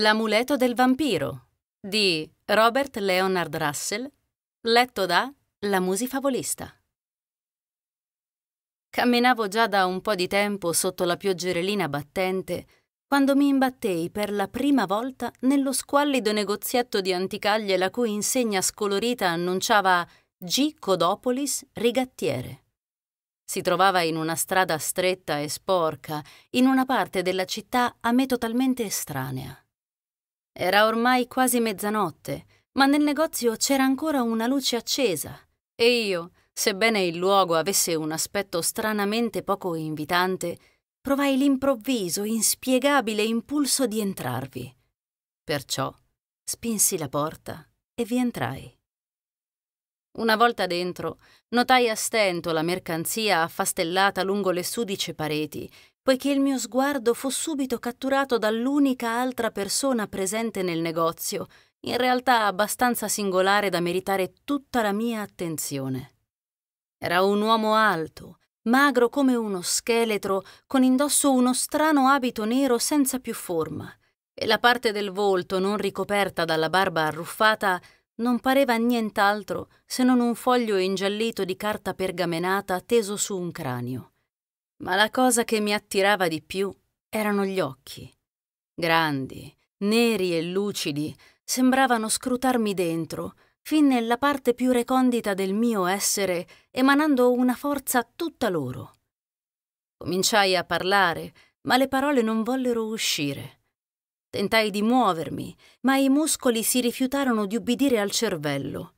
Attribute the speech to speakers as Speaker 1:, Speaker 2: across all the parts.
Speaker 1: L'amuleto del vampiro di Robert Leonard Russell, letto da La musifavolista. Camminavo già da un po' di tempo sotto la pioggerellina battente quando mi imbattei per la prima volta nello squallido negozietto di anticaglie la cui insegna scolorita annunciava G. Codopolis Rigattiere. Si trovava in una strada stretta e sporca, in una parte della città a me totalmente estranea. Era ormai quasi mezzanotte, ma nel negozio c'era ancora una luce accesa e io, sebbene il luogo avesse un aspetto stranamente poco invitante, provai l'improvviso, inspiegabile impulso di entrarvi. Perciò spinsi la porta e vi entrai. Una volta dentro, notai a stento la mercanzia affastellata lungo le sudice pareti poiché il mio sguardo fu subito catturato dall'unica altra persona presente nel negozio, in realtà abbastanza singolare da meritare tutta la mia attenzione. Era un uomo alto, magro come uno scheletro, con indosso uno strano abito nero senza più forma, e la parte del volto non ricoperta dalla barba arruffata non pareva nient'altro se non un foglio ingiallito di carta pergamenata teso su un cranio. Ma la cosa che mi attirava di più erano gli occhi. Grandi, neri e lucidi, sembravano scrutarmi dentro, fin nella parte più recondita del mio essere, emanando una forza tutta loro. Cominciai a parlare, ma le parole non vollero uscire. Tentai di muovermi, ma i muscoli si rifiutarono di ubbidire al cervello.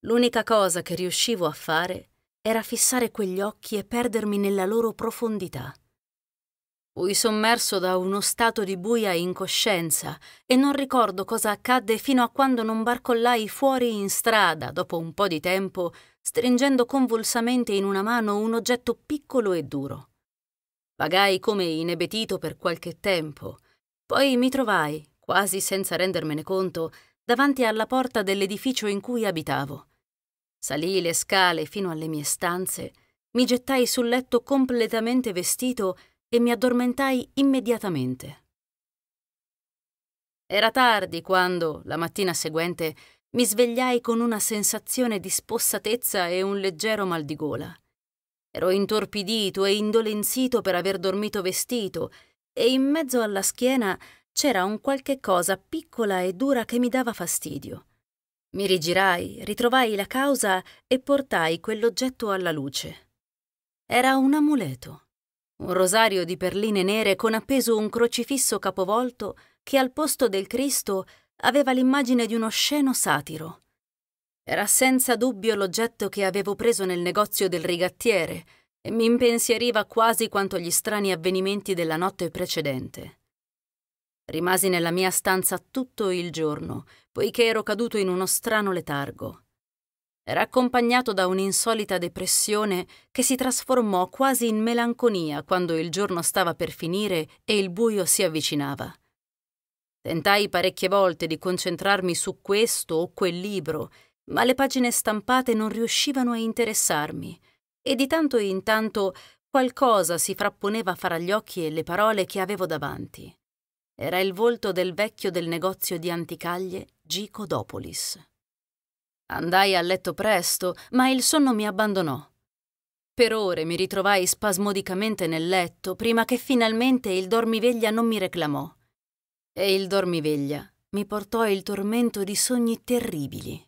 Speaker 1: L'unica cosa che riuscivo a fare era fissare quegli occhi e perdermi nella loro profondità. Fui sommerso da uno stato di buia incoscienza e non ricordo cosa accadde fino a quando non barcollai fuori in strada dopo un po' di tempo, stringendo convulsamente in una mano un oggetto piccolo e duro. Vagai come inebetito per qualche tempo, poi mi trovai, quasi senza rendermene conto, davanti alla porta dell'edificio in cui abitavo. Salii le scale fino alle mie stanze, mi gettai sul letto completamente vestito e mi addormentai immediatamente. Era tardi quando, la mattina seguente, mi svegliai con una sensazione di spossatezza e un leggero mal di gola. Ero intorpidito e indolenzito per aver dormito vestito e in mezzo alla schiena c'era un qualche cosa piccola e dura che mi dava fastidio. Mi rigirai, ritrovai la causa e portai quell'oggetto alla luce. Era un amuleto, un rosario di perline nere con appeso un crocifisso capovolto che al posto del Cristo aveva l'immagine di uno sceno satiro. Era senza dubbio l'oggetto che avevo preso nel negozio del rigattiere e mi impensieriva quasi quanto gli strani avvenimenti della notte precedente. Rimasi nella mia stanza tutto il giorno, poiché ero caduto in uno strano letargo. Era accompagnato da un'insolita depressione che si trasformò quasi in melanconia quando il giorno stava per finire e il buio si avvicinava. Tentai parecchie volte di concentrarmi su questo o quel libro, ma le pagine stampate non riuscivano a interessarmi e di tanto in tanto qualcosa si frapponeva fra gli occhi e le parole che avevo davanti era il volto del vecchio del negozio di anticaglie Gicodopolis. Andai a letto presto, ma il sonno mi abbandonò. Per ore mi ritrovai spasmodicamente nel letto prima che finalmente il dormiveglia non mi reclamò. E il dormiveglia mi portò il tormento di sogni terribili.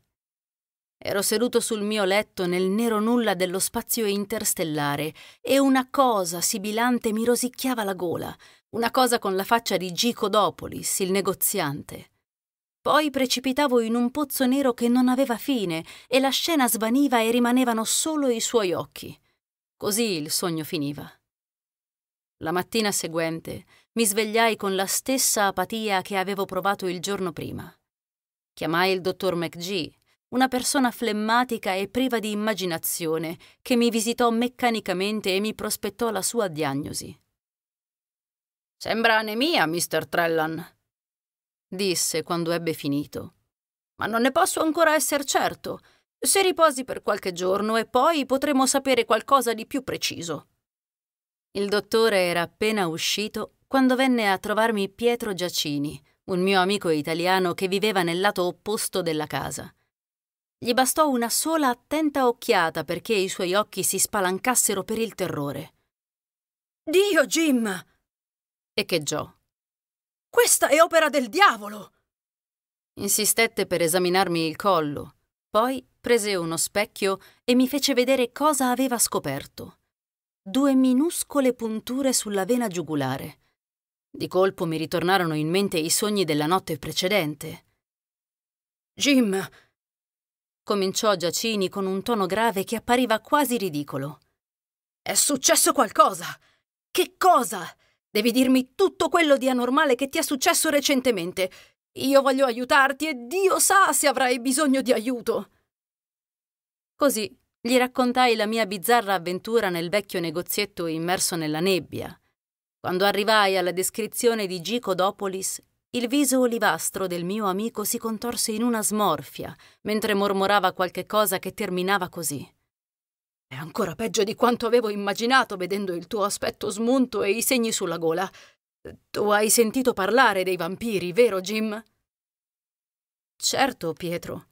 Speaker 1: Ero seduto sul mio letto nel nero nulla dello spazio interstellare e una cosa sibilante mi rosicchiava la gola, una cosa con la faccia di Gico Dopolis, il negoziante. Poi precipitavo in un pozzo nero che non aveva fine e la scena svaniva e rimanevano solo i suoi occhi. Così il sogno finiva. La mattina seguente mi svegliai con la stessa apatia che avevo provato il giorno prima. Chiamai il dottor McGee una persona flemmatica e priva di immaginazione, che mi visitò meccanicamente e mi prospettò la sua diagnosi. Sembra anemia, Mr. Trellan, disse quando ebbe finito. Ma non ne posso ancora essere certo. Se riposi per qualche giorno e poi potremo sapere qualcosa di più preciso. Il dottore era appena uscito quando venne a trovarmi Pietro Giacini, un mio amico italiano che viveva nel lato opposto della casa. Gli bastò una sola attenta occhiata perché i suoi occhi si spalancassero per il terrore. Dio, Jim! echeggiò. Questa è opera del diavolo! Insistette per esaminarmi il collo, poi prese uno specchio e mi fece vedere cosa aveva scoperto. Due minuscole punture sulla vena giugulare. Di colpo mi ritornarono in mente i sogni della notte precedente. Jim, cominciò Giacini con un tono grave che appariva quasi ridicolo. È successo qualcosa! Che cosa? Devi dirmi tutto quello di anormale che ti è successo recentemente. Io voglio aiutarti e Dio sa se avrai bisogno di aiuto. Così gli raccontai la mia bizzarra avventura nel vecchio negozietto immerso nella nebbia. Quando arrivai alla descrizione di Gico Dopolis, il viso olivastro del mio amico si contorse in una smorfia, mentre mormorava qualche cosa che terminava così. È ancora peggio di quanto avevo immaginato vedendo il tuo aspetto smunto e i segni sulla gola. Tu hai sentito parlare dei vampiri, vero Jim? Certo, Pietro.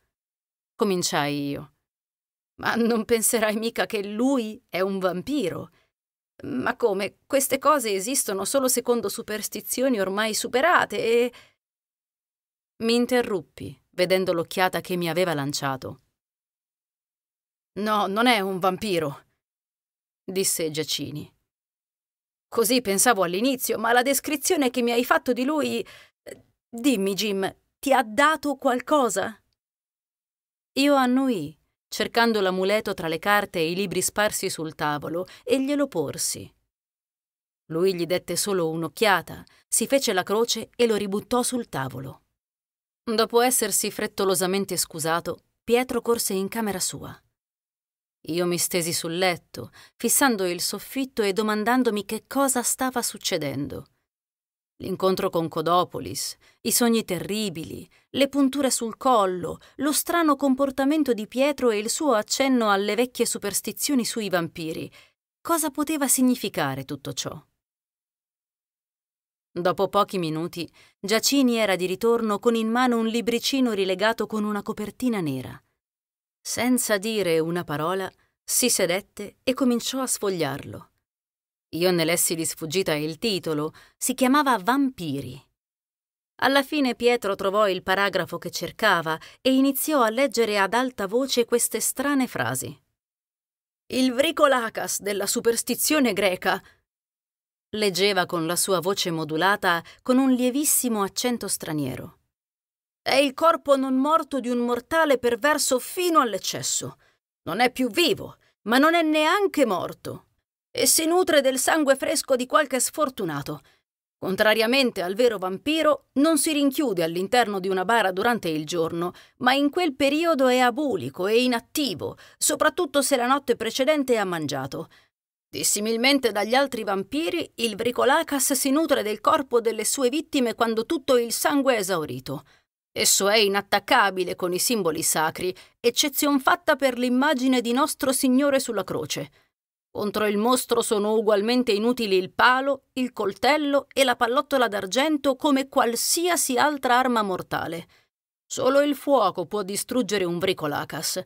Speaker 1: Cominciai io. Ma non penserai mica che lui è un vampiro ma come? Queste cose esistono solo secondo superstizioni ormai superate e... Mi interruppi, vedendo l'occhiata che mi aveva lanciato. No, non è un vampiro, disse Giacini. Così pensavo all'inizio, ma la descrizione che mi hai fatto di lui... Dimmi, Jim, ti ha dato qualcosa? Io annui, cercando l'amuleto tra le carte e i libri sparsi sul tavolo, e glielo porsi. Lui gli dette solo un'occhiata, si fece la croce e lo ributtò sul tavolo. Dopo essersi frettolosamente scusato, Pietro corse in camera sua. Io mi stesi sul letto, fissando il soffitto e domandandomi che cosa stava succedendo. L'incontro con Codopolis, i sogni terribili, le punture sul collo, lo strano comportamento di Pietro e il suo accenno alle vecchie superstizioni sui vampiri. Cosa poteva significare tutto ciò? Dopo pochi minuti, Giacini era di ritorno con in mano un libricino rilegato con una copertina nera. Senza dire una parola, si sedette e cominciò a sfogliarlo. Io ne lessi di sfuggita il titolo, si chiamava Vampiri. Alla fine Pietro trovò il paragrafo che cercava e iniziò a leggere ad alta voce queste strane frasi. Il vricolacas della superstizione greca. Leggeva con la sua voce modulata con un lievissimo accento straniero. È il corpo non morto di un mortale perverso fino all'eccesso. Non è più vivo, ma non è neanche morto e si nutre del sangue fresco di qualche sfortunato. Contrariamente al vero vampiro, non si rinchiude all'interno di una bara durante il giorno, ma in quel periodo è abulico e inattivo, soprattutto se la notte precedente ha mangiato. Dissimilmente dagli altri vampiri, il Bricolacas si nutre del corpo delle sue vittime quando tutto il sangue è esaurito. Esso è inattaccabile con i simboli sacri, eccezion fatta per l'immagine di Nostro Signore sulla croce. Contro il mostro sono ugualmente inutili il palo, il coltello e la pallottola d'argento come qualsiasi altra arma mortale. Solo il fuoco può distruggere un bricolacas.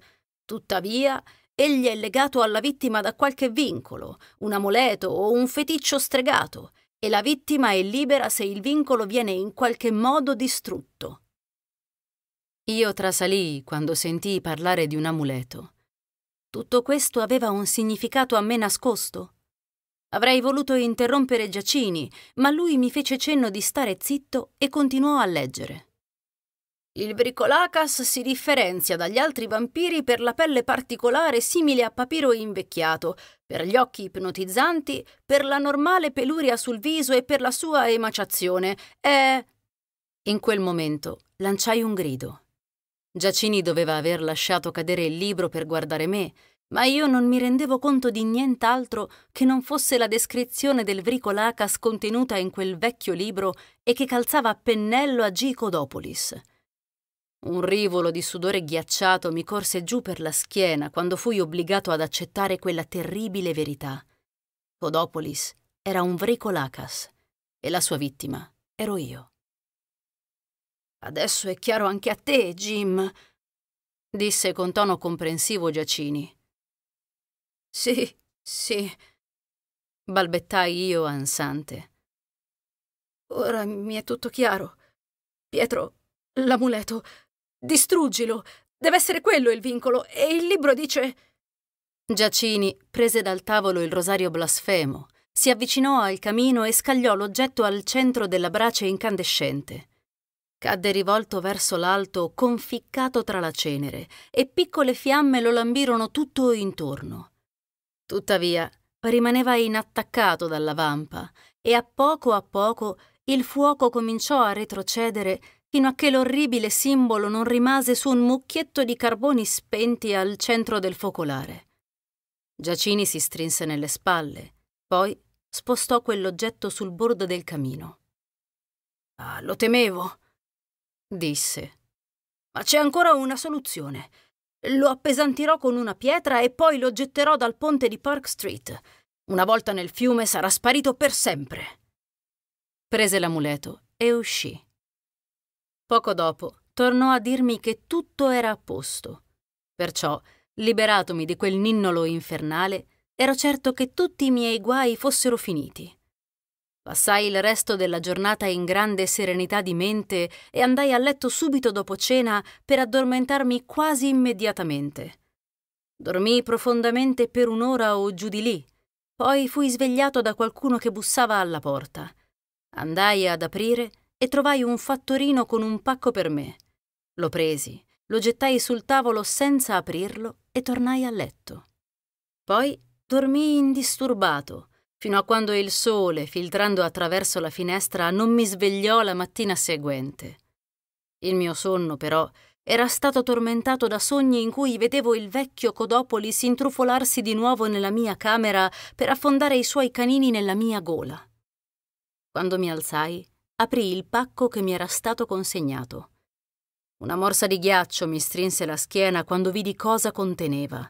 Speaker 1: Tuttavia, egli è legato alla vittima da qualche vincolo, un amuleto o un feticcio stregato, e la vittima è libera se il vincolo viene in qualche modo distrutto. Io trasalii quando sentii parlare di un amuleto. Tutto questo aveva un significato a me nascosto. Avrei voluto interrompere Giacini, ma lui mi fece cenno di stare zitto e continuò a leggere. Il Bricolacas si differenzia dagli altri vampiri per la pelle particolare simile a papiro invecchiato, per gli occhi ipnotizzanti, per la normale peluria sul viso e per la sua emaciazione. È... In quel momento lanciai un grido. Giacini doveva aver lasciato cadere il libro per guardare me, ma io non mi rendevo conto di nient'altro che non fosse la descrizione del Vricolacas contenuta in quel vecchio libro e che calzava a pennello a Gicodopolis. Un rivolo di sudore ghiacciato mi corse giù per la schiena quando fui obbligato ad accettare quella terribile verità. Codopolis era un Vricolacas e la sua vittima ero io. Adesso è chiaro anche a te, Jim, disse con tono comprensivo Giacini. Sì, sì, balbettai io ansante. Ora mi è tutto chiaro. Pietro, l'amuleto, distruggilo. Deve essere quello il vincolo. E il libro dice... Giacini prese dal tavolo il rosario blasfemo, si avvicinò al camino e scagliò l'oggetto al centro della brace incandescente cadde rivolto verso l'alto, conficcato tra la cenere, e piccole fiamme lo lambirono tutto intorno. Tuttavia, rimaneva inattaccato dalla vampa e a poco a poco il fuoco cominciò a retrocedere fino a che l'orribile simbolo non rimase su un mucchietto di carboni spenti al centro del focolare. Giacini si strinse nelle spalle, poi spostò quell'oggetto sul bordo del camino. Ah, lo temevo, disse. Ma c'è ancora una soluzione. Lo appesantirò con una pietra e poi lo getterò dal ponte di Park Street. Una volta nel fiume sarà sparito per sempre. Prese l'amuleto e uscì. Poco dopo tornò a dirmi che tutto era a posto. Perciò, liberatomi di quel ninnolo infernale, ero certo che tutti i miei guai fossero finiti. Passai il resto della giornata in grande serenità di mente e andai a letto subito dopo cena per addormentarmi quasi immediatamente. Dormii profondamente per un'ora o giù di lì, poi fui svegliato da qualcuno che bussava alla porta. Andai ad aprire e trovai un fattorino con un pacco per me. Lo presi, lo gettai sul tavolo senza aprirlo e tornai a letto. Poi dormii indisturbato fino a quando il sole, filtrando attraverso la finestra, non mi svegliò la mattina seguente. Il mio sonno, però, era stato tormentato da sogni in cui vedevo il vecchio Codopoli s'intrufolarsi di nuovo nella mia camera per affondare i suoi canini nella mia gola. Quando mi alzai, aprì il pacco che mi era stato consegnato. Una morsa di ghiaccio mi strinse la schiena quando vidi cosa conteneva.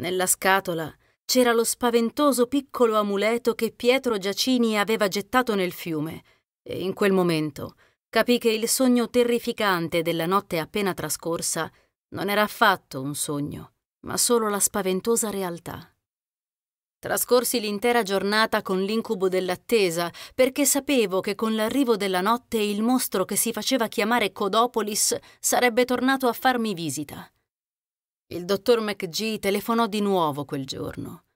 Speaker 1: Nella scatola c'era lo spaventoso piccolo amuleto che Pietro Giacini aveva gettato nel fiume, e in quel momento capì che il sogno terrificante della notte appena trascorsa non era affatto un sogno, ma solo la spaventosa realtà. Trascorsi l'intera giornata con l'incubo dell'attesa, perché sapevo che con l'arrivo della notte il mostro che si faceva chiamare Codopolis sarebbe tornato a farmi visita. Il dottor McGee telefonò di nuovo quel giorno.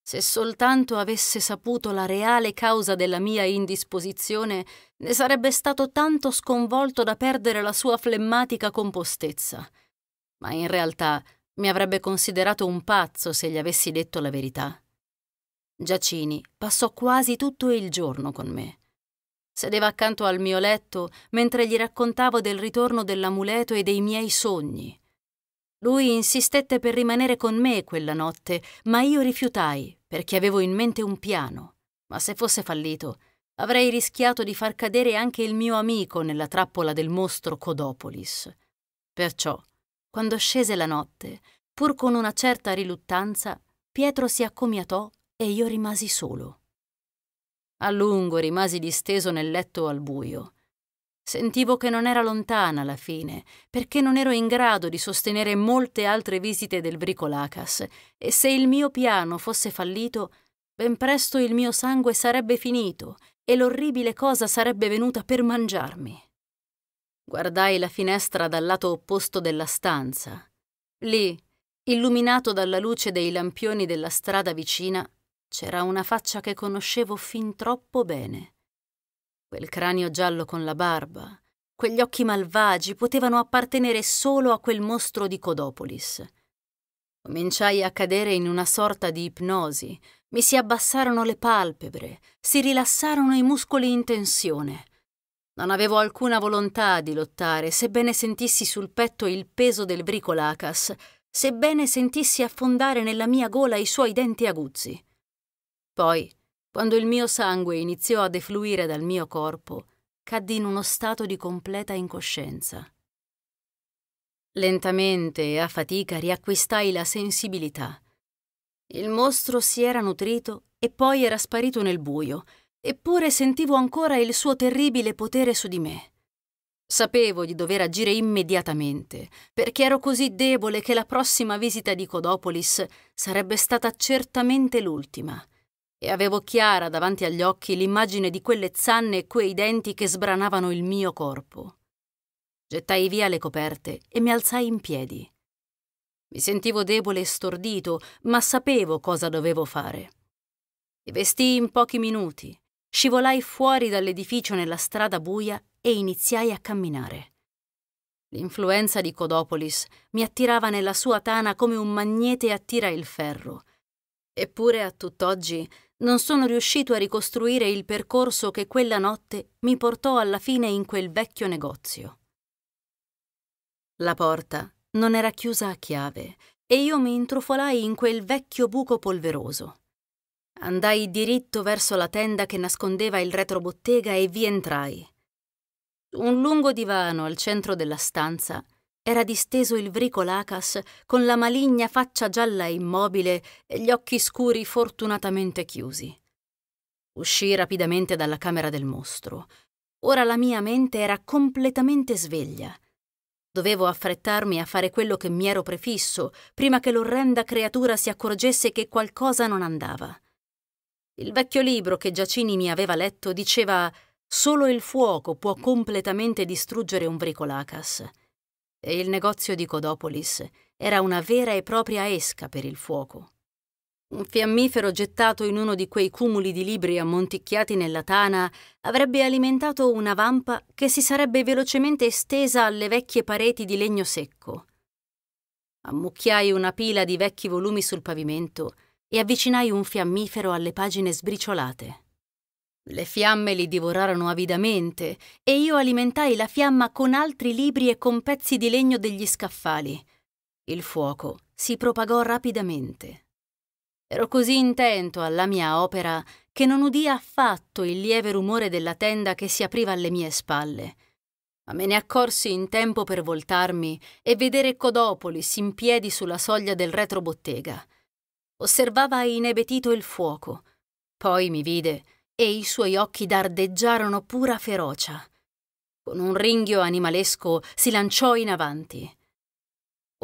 Speaker 1: Se soltanto avesse saputo la reale causa della mia indisposizione, ne sarebbe stato tanto sconvolto da perdere la sua flemmatica compostezza. Ma in realtà mi avrebbe considerato un pazzo se gli avessi detto la verità. Giacini passò quasi tutto il giorno con me. Sedeva accanto al mio letto mentre gli raccontavo del ritorno dell'amuleto e dei miei sogni. Lui insistette per rimanere con me quella notte, ma io rifiutai perché avevo in mente un piano. Ma se fosse fallito, avrei rischiato di far cadere anche il mio amico nella trappola del mostro Codopolis. Perciò, quando scese la notte, pur con una certa riluttanza, Pietro si accomiatò e io rimasi solo. A lungo rimasi disteso nel letto al buio. Sentivo che non era lontana la fine, perché non ero in grado di sostenere molte altre visite del Bricolacas, e se il mio piano fosse fallito, ben presto il mio sangue sarebbe finito e l'orribile cosa sarebbe venuta per mangiarmi. Guardai la finestra dal lato opposto della stanza. Lì, illuminato dalla luce dei lampioni della strada vicina, c'era una faccia che conoscevo fin troppo bene. Quel cranio giallo con la barba, quegli occhi malvagi potevano appartenere solo a quel mostro di Codopolis. Cominciai a cadere in una sorta di ipnosi, mi si abbassarono le palpebre, si rilassarono i muscoli in tensione. Non avevo alcuna volontà di lottare, sebbene sentissi sul petto il peso del bricolacas, sebbene sentissi affondare nella mia gola i suoi denti aguzzi. Poi quando il mio sangue iniziò a defluire dal mio corpo, caddi in uno stato di completa incoscienza. Lentamente e a fatica riacquistai la sensibilità. Il mostro si era nutrito e poi era sparito nel buio, eppure sentivo ancora il suo terribile potere su di me. Sapevo di dover agire immediatamente, perché ero così debole che la prossima visita di Codopolis sarebbe stata certamente l'ultima e avevo chiara davanti agli occhi l'immagine di quelle zanne e quei denti che sbranavano il mio corpo. Gettai via le coperte e mi alzai in piedi. Mi sentivo debole e stordito, ma sapevo cosa dovevo fare. Mi vestii in pochi minuti, scivolai fuori dall'edificio nella strada buia e iniziai a camminare. L'influenza di Codopolis mi attirava nella sua tana come un magnete attira il ferro. Eppure a tutt'oggi non sono riuscito a ricostruire il percorso che quella notte mi portò alla fine in quel vecchio negozio. La porta non era chiusa a chiave e io mi intrufolai in quel vecchio buco polveroso. Andai diritto verso la tenda che nascondeva il retrobottega e vi entrai. Un lungo divano al centro della stanza era disteso il vrico Lacas con la maligna faccia gialla e immobile e gli occhi scuri fortunatamente chiusi. Uscii rapidamente dalla camera del mostro. Ora la mia mente era completamente sveglia. Dovevo affrettarmi a fare quello che mi ero prefisso prima che l'orrenda creatura si accorgesse che qualcosa non andava. Il vecchio libro che Giacini mi aveva letto diceva Solo il fuoco può completamente distruggere un vricolacas e il negozio di Codopolis era una vera e propria esca per il fuoco. Un fiammifero gettato in uno di quei cumuli di libri ammonticchiati nella tana avrebbe alimentato una vampa che si sarebbe velocemente estesa alle vecchie pareti di legno secco. Ammucchiai una pila di vecchi volumi sul pavimento e avvicinai un fiammifero alle pagine sbriciolate. Le fiamme li divorarono avidamente e io alimentai la fiamma con altri libri e con pezzi di legno degli scaffali. Il fuoco si propagò rapidamente. Ero così intento alla mia opera che non udì affatto il lieve rumore della tenda che si apriva alle mie spalle. Ma me ne accorsi in tempo per voltarmi e vedere Codopolis in piedi sulla soglia del retrobottega. Osservava inebetito il fuoco. Poi mi vide e i suoi occhi dardeggiarono pura ferocia. Con un ringhio animalesco si lanciò in avanti.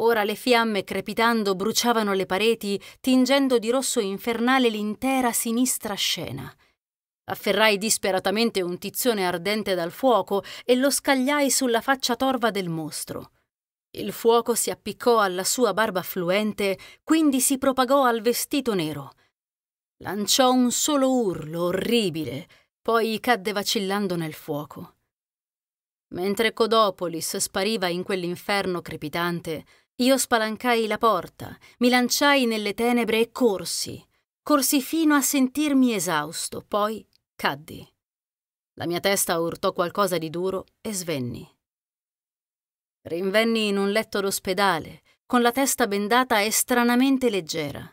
Speaker 1: Ora le fiamme crepitando bruciavano le pareti, tingendo di rosso infernale l'intera sinistra scena. Afferrai disperatamente un tizzone ardente dal fuoco e lo scagliai sulla faccia torva del mostro. Il fuoco si appiccò alla sua barba fluente, quindi si propagò al vestito nero. Lanciò un solo urlo orribile, poi cadde vacillando nel fuoco. Mentre Codopolis spariva in quell'inferno crepitante, io spalancai la porta, mi lanciai nelle tenebre e corsi. Corsi fino a sentirmi esausto, poi caddi. La mia testa urtò qualcosa di duro e svenni. Rinvenni in un letto d'ospedale, con la testa bendata e stranamente leggera.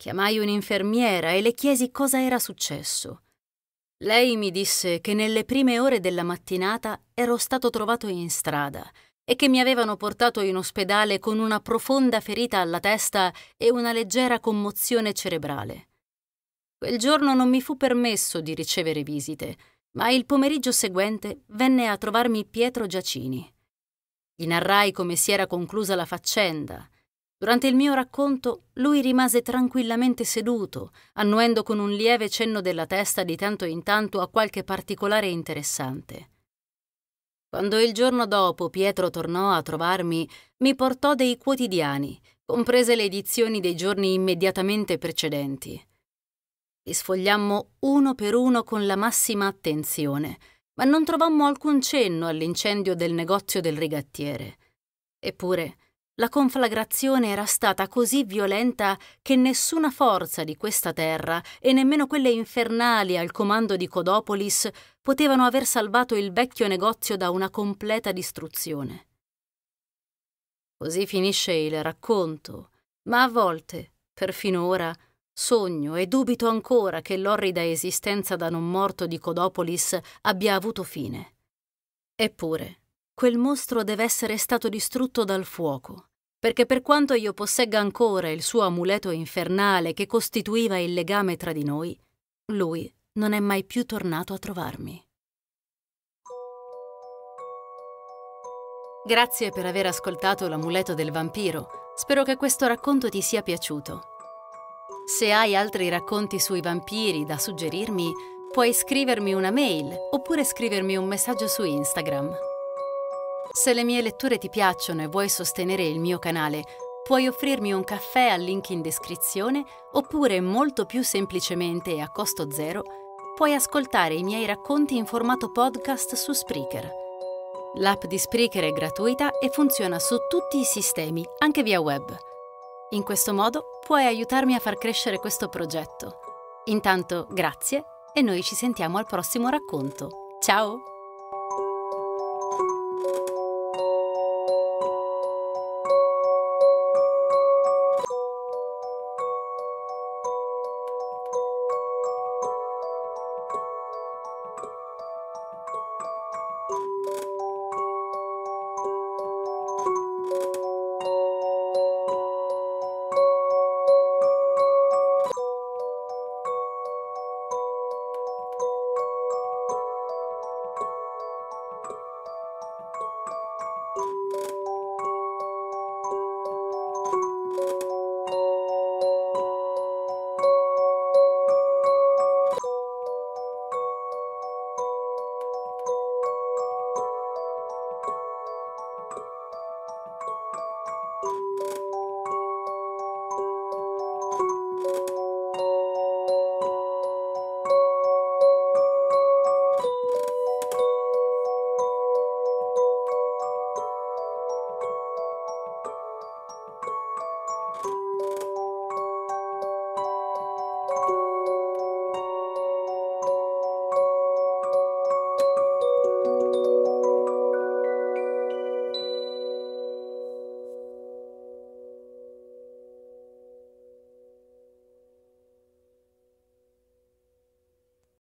Speaker 1: Chiamai un'infermiera e le chiesi cosa era successo. Lei mi disse che nelle prime ore della mattinata ero stato trovato in strada e che mi avevano portato in ospedale con una profonda ferita alla testa e una leggera commozione cerebrale. Quel giorno non mi fu permesso di ricevere visite, ma il pomeriggio seguente venne a trovarmi Pietro Giacini. Gli narrai come si era conclusa la faccenda, Durante il mio racconto lui rimase tranquillamente seduto, annuendo con un lieve cenno della testa di tanto in tanto a qualche particolare interessante. Quando il giorno dopo Pietro tornò a trovarmi, mi portò dei quotidiani, comprese le edizioni dei giorni immediatamente precedenti. Li sfogliammo uno per uno con la massima attenzione, ma non trovammo alcun cenno all'incendio del negozio del rigattiere. Eppure, la conflagrazione era stata così violenta che nessuna forza di questa terra, e nemmeno quelle infernali al comando di Codopolis, potevano aver salvato il vecchio negozio da una completa distruzione. Così finisce il racconto, ma a volte, perfino ora, sogno e dubito ancora che l'orrida esistenza da non morto di Codopolis abbia avuto fine. Eppure, quel mostro deve essere stato distrutto dal fuoco perché per quanto io possegga ancora il suo amuleto infernale che costituiva il legame tra di noi, lui non è mai più tornato a trovarmi. Grazie per aver ascoltato l'amuleto del vampiro. Spero che questo racconto ti sia piaciuto. Se hai altri racconti sui vampiri da suggerirmi, puoi scrivermi una mail oppure scrivermi un messaggio su Instagram. Se le mie letture ti piacciono e vuoi sostenere il mio canale, puoi offrirmi un caffè al link in descrizione oppure, molto più semplicemente e a costo zero, puoi ascoltare i miei racconti in formato podcast su Spreaker. L'app di Spreaker è gratuita e funziona su tutti i sistemi, anche via web. In questo modo puoi aiutarmi a far crescere questo progetto. Intanto, grazie e noi ci sentiamo al prossimo racconto. Ciao!